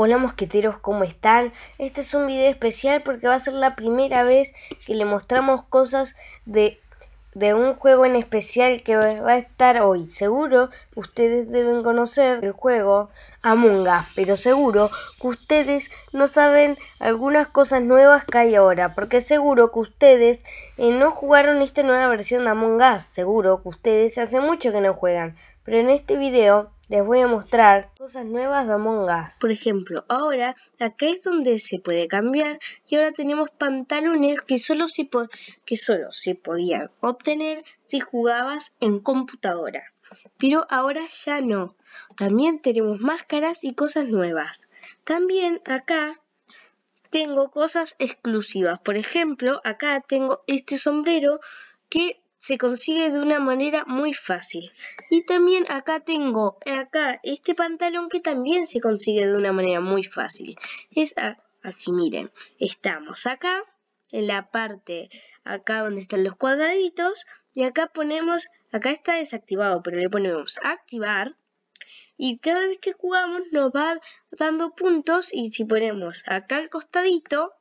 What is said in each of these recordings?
Hola mosqueteros, ¿cómo están? Este es un video especial porque va a ser la primera vez que le mostramos cosas de, de, un juego en especial que va a estar hoy. Seguro ustedes deben conocer el juego Among Us, pero seguro que ustedes no saben algunas cosas nuevas que hay ahora, porque seguro que ustedes eh, no jugaron esta nueva versión de Among Us, seguro que ustedes hace mucho que no juegan, pero en este video les voy a mostrar cosas nuevas de Among Us. Por ejemplo, ahora acá es donde se puede cambiar y ahora tenemos pantalones que solo se, que se podían obtener si jugabas en computadora. Pero ahora ya no. También tenemos máscaras y cosas nuevas. También acá tengo cosas exclusivas. Por ejemplo, acá tengo este sombrero que se consigue de una manera muy fácil. Y también acá tengo, acá, este pantalón que también se consigue de una manera muy fácil. Es así, miren, estamos acá, en la parte acá donde están los cuadraditos, y acá ponemos, acá está desactivado, pero le ponemos activar, y cada vez que jugamos nos va dando puntos, y si ponemos acá al costadito,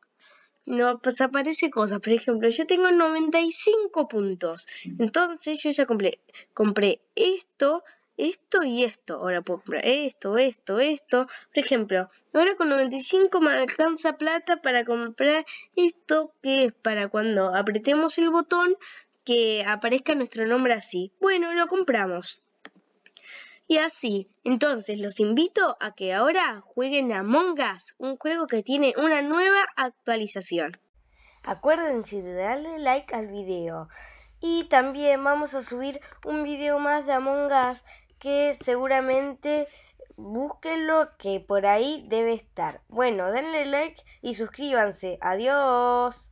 no, pues aparece cosas. Por ejemplo, yo tengo 95 puntos. Entonces yo ya compré, compré esto, esto y esto. Ahora puedo comprar esto, esto, esto. Por ejemplo, ahora con 95 me alcanza plata para comprar esto que es para cuando apretemos el botón que aparezca nuestro nombre así. Bueno, lo compramos. Y así, entonces los invito a que ahora jueguen a Among Us, un juego que tiene una nueva actualización. Acuérdense de darle like al video. Y también vamos a subir un video más de Among Us que seguramente búsquenlo que por ahí debe estar. Bueno, denle like y suscríbanse. Adiós.